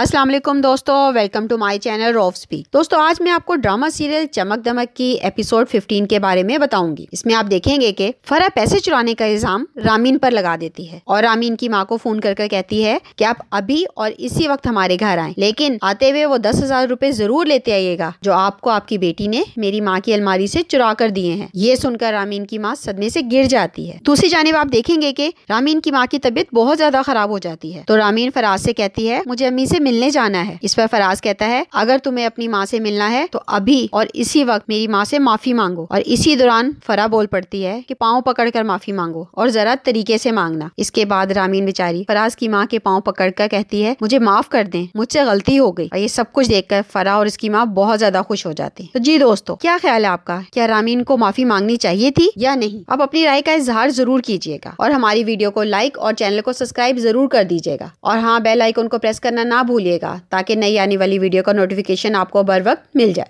असलम दोस्तों welcome to my channel रॉफ speak दोस्तों आज मैं आपको ड्रामा सीरियल चमक दमक की एपिसोड 15 के बारे में बताऊंगी इसमें आप देखेंगे कि फरा पैसे चुराने का इल्जाम रामीन पर लगा देती है और रामीन की माँ को फोन कर कर कहती है कि आप अभी और इसी वक्त हमारे घर आए लेकिन आते हुए वो दस हजार रूपए जरूर लेते आइएगा जो आपको आपकी बेटी ने मेरी माँ की अलमारी से चुरा कर दिए है ये सुनकर रामीन की माँ सदमे से गिर जाती है दूसरी जानब आप देखेंगे की रामीन की माँ की तबीयत बहुत ज्यादा खराब हो जाती है तो रामीन फराज से कहती है मुझे अम्मी से मिलने जाना है इस पर फराज कहता है अगर तुम्हें अपनी माँ से मिलना है तो अभी और इसी वक्त मेरी माँ से माफी मांगो और इसी दौरान फरा बोल पड़ती है कि पाँव कर माफी मांगो और जरा तरीके से मांगना इसके बाद रामीन बेचारी फराज की माँ के पाँव पकड़ कर कहती है मुझे माफ कर दे मुझसे गलती हो गई और ये सब कुछ कर फरा और इसकी माँ बहुत ज्यादा खुश हो जाती तो जी दोस्तों क्या ख्याल है आपका क्या रामीन को माफी मांगनी चाहिए थी या नहीं आप अपनी राय का इजहार जरूर कीजिएगा और हमारी वीडियो को लाइक और चैनल को सब्सक्राइब जरूर कर दीजिएगा और हाँ बेल आइकन को प्रेस करना ना भूल भूलिएगा ताकि नई आने वाली वीडियो का नोटिफिकेशन आपको बर वक्त मिल जाए